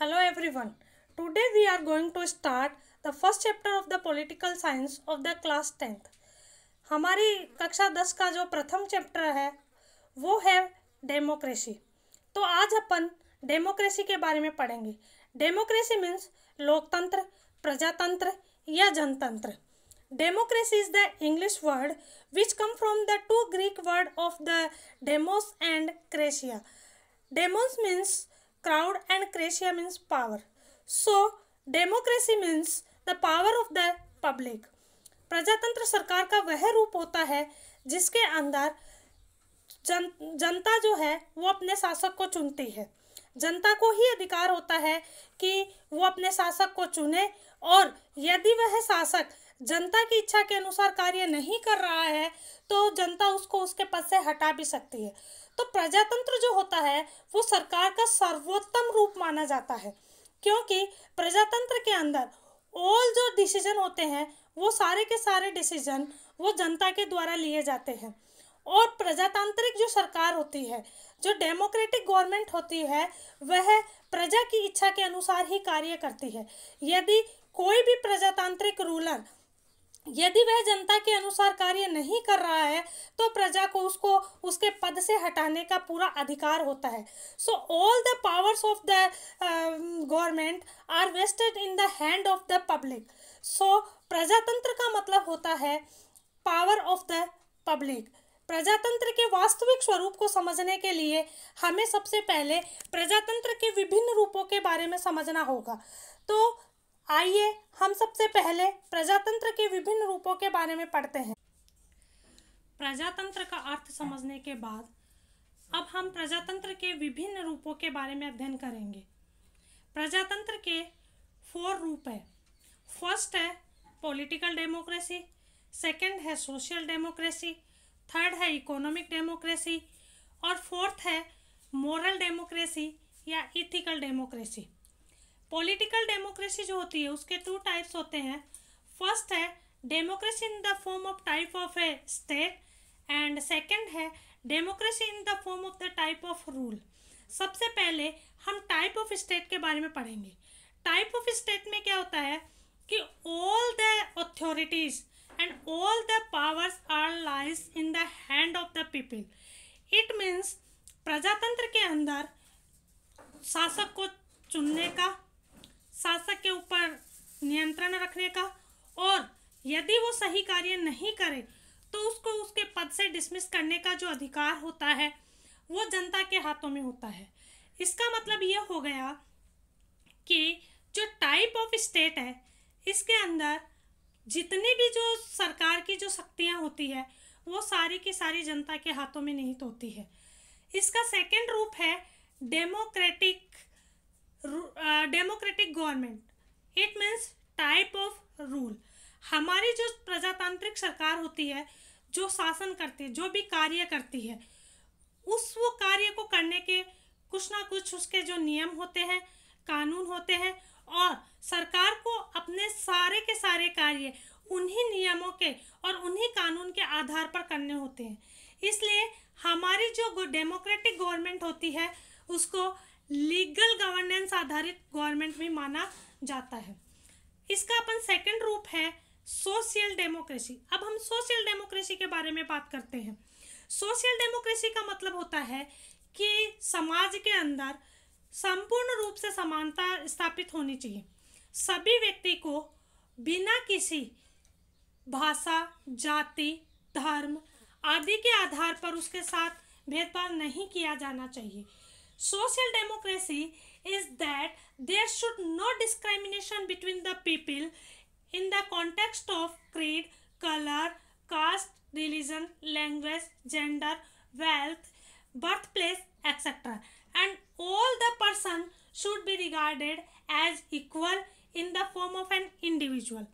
Hello everyone. Today we are going to start the first chapter of the political science of the class tenth हमारी कक्षा दस का जो प्रथम chapter है वो है डेमोक्रेसी तो आज अपन डेमोक्रेसी के बारे में पढ़ेंगे डेमोक्रेसी मीन्स लोकतंत्र प्रजातंत्र या जनतंत्र democracy is the English word which come from the two Greek word of the demos and cratia demos means crowd and cratia means power. So democracy means the power of the public. प्रजातंत्र सरकार का वह रूप होता है जिसके अंदर जन जनता जो है वो अपने शासक को चुनती है जनता को ही अधिकार होता है कि वो अपने शासक को चुने और यदि वह शासक जनता की इच्छा के अनुसार कार्य नहीं कर रहा है तो जनता उसको उसके पद से हटा भी सकती है तो प्रजातंत्र जो होता है वो सरकार का सर्वोत्तम रूप माना जाता है क्योंकि प्रजातंत्र के अंदर ऑल जो डिसीजन होते हैं वो सारे के सारे डिसीजन वो जनता के द्वारा लिए जाते हैं और प्रजातांत्रिक जो सरकार होती है जो डेमोक्रेटिक गवर्नमेंट होती है वह प्रजा की इच्छा के अनुसार ही कार्य करती है यदि कोई भी प्रजातांत्रिक रूलर यदि वह जनता के अनुसार कार्य नहीं कर रहा है तो प्रजा को उसको उसके पद से हटाने का पूरा अधिकार होता है so all the powers of the government are vested in the hand of the public so प्रजातंत्र का मतलब होता है पावर ऑफ द पब्लिक प्रजातंत्र के वास्तविक स्वरूप को समझने के लिए हमें सबसे पहले प्रजातंत्र के विभिन्न रूपों के बारे में समझना होगा तो आइए हम सबसे पहले प्रजातंत्र के विभिन्न रूपों के बारे में पढ़ते हैं प्रजातंत्र का अर्थ समझने के बाद अब हम प्रजातंत्र के विभिन्न रूपों के बारे में अध्ययन करेंगे प्रजातंत्र के फोर रूप है फर्स्ट है पॉलिटिकल डेमोक्रेसी सेकंड है सोशल डेमोक्रेसी थर्ड है इकोनॉमिक डेमोक्रेसी और फोर्थ है मॉरल डेमोक्रेसी या इथिकल डेमोक्रेसी पॉलिटिकल डेमोक्रेसी जो होती है उसके टू टाइप्स होते हैं फर्स्ट है democracy in the form of type of a state and second है democracy in the form of the type of rule सबसे पहले हम टाइप ऑफ स्टेट के बारे में पढ़ेंगे टाइप ऑफ स्टेट में क्या होता है कि all the authorities and all the powers are lies in the hand of the people it means प्रजातंत्र के अंदर शासक को चुनने का शासक के ऊपर नियंत्रण रखने का और यदि वो सही कार्य नहीं करे तो उसको उसके पद से डिसमिस करने का जो अधिकार होता है वो जनता के हाथों में होता है इसका मतलब ये हो गया कि जो टाइप ऑफ स्टेट है इसके अंदर जितनी भी जो सरकार की जो शक्तियाँ होती है वो सारी की सारी जनता के हाथों में निहित होती है इसका सेकेंड रूप है democratic democratic government it means type of rule हमारी जो प्रजातांत्रिक सरकार होती है जो शासन करती है जो भी कार्य करती है उस वो कार्य को करने के कुछ ना कुछ उसके जो नियम होते हैं कानून होते हैं और सरकार को अपने सारे के सारे कार्य उन्हीं नियमों के और उन्हीं कानून के आधार पर करने होते हैं इसलिए हमारी जो डेमोक्रेटिक गवर्नमेंट होती है उसको लीगल गवर्नेंस आधारित गवर्नमेंट भी माना जाता है इसका अपन सेकंड रूप है सोशल डेमोक्रेसी अब हम सोशल डेमोक्रेसी के बारे में बात करते हैं सोशल डेमोक्रेसी का मतलब होता है कि समाज के अंदर संपूर्ण रूप से समानता स्थापित होनी चाहिए सभी व्यक्ति को बिना किसी भाषा जाति धर्म आदि के आधार पर उसके साथ भेदभाव नहीं किया जाना चाहिए social democracy is that there should no discrimination between the people in the context of creed, color, caste, religion, language, gender, wealth, birthplace, etc. And all the person should be regarded as equal in the form of an individual.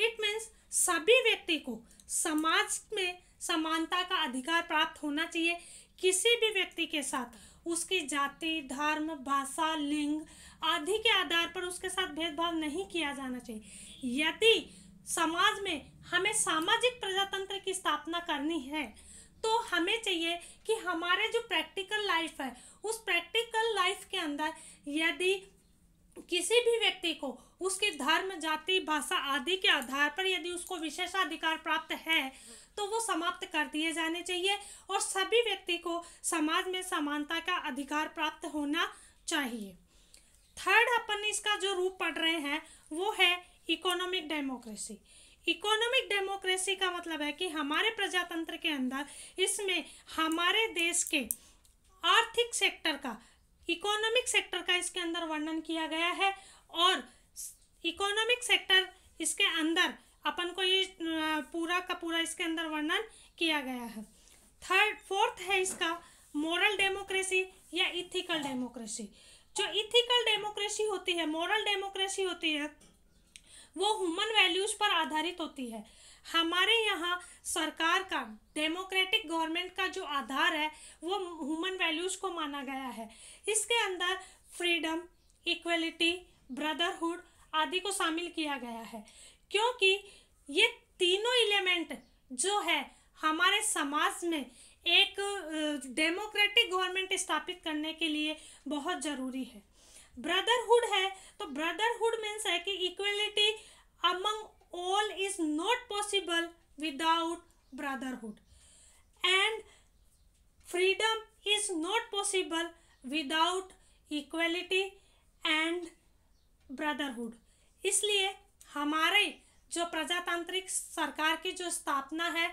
it means सभी व्यक्ति को समाज में समानता का अधिकार प्राप्त होना चाहिए किसी भी व्यक्ति के साथ उसकी जाति धर्म भाषा लिंग आदि के आधार पर उसके साथ भेदभाव नहीं किया जाना चाहिए यदि समाज में हमें सामाजिक प्रजातंत्र की स्थापना करनी है तो हमें चाहिए कि हमारे जो प्रैक्टिकल लाइफ है उस प्रैक्टिकल लाइफ के अंदर यदि किसी भी व्यक्ति को उसके धर्म जाति भाषा आदि के आधार पर यदि उसको विशेष अधिकार प्राप्त है तो वो समाप्त कर दिए जाने चाहिए और सभी व्यक्ति को समाज में समानता का अधिकार प्राप्त होना चाहिए थर्ड अपन इसका जो रूप पढ़ रहे हैं वो है इकोनॉमिक डेमोक्रेसी इकोनॉमिक डेमोक्रेसी का मतलब है कि हमारे प्रजातंत्र के अंदर इसमें हमारे देश के आर्थिक सेक्टर का इकोनॉमिक सेक्टर का इसके अंदर वर्णन किया गया है और इकोनॉमिक सेक्टर इसके अंदर अपन को ये पूरा का पूरा इसके अंदर वर्णन किया गया है थर्ड फोर्थ है इसका मॉरल डेमोक्रेसी या इथिकल डेमोक्रेसी जो इथिकल डेमोक्रेसी होती है मॉरल डेमोक्रेसी होती है वो ह्यूमन वैल्यूज पर आधारित होती है हमारे यहाँ सरकार का डेमोक्रेटिक गवर्नमेंट का जो आधार है वो ह्यूमन वैल्यूज़ को माना गया है इसके अंदर फ्रीडम इक्वलिटी ब्रदरहुड आदि को शामिल किया गया है क्योंकि ये तीनों एलिमेंट जो है हमारे समाज में एक डेमोक्रेटिक गवर्नमेंट स्थापित करने के लिए बहुत ज़रूरी है ब्रदरहुड है तो ब्रदरहुड मीन्स है कि equality among all is not possible without brotherhood and freedom is not possible without equality and brotherhood इसलिए हमारे जो प्रजातांत्रिक सरकार की जो स्थापना है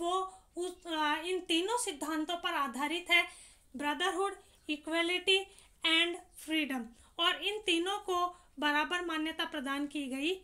वो उस इन तीनों सिद्धांतों पर आधारित है ब्रदरहुड इक्वलिटी एंड फ्रीडम और इन तीनों को बराबर मान्यता प्रदान की गई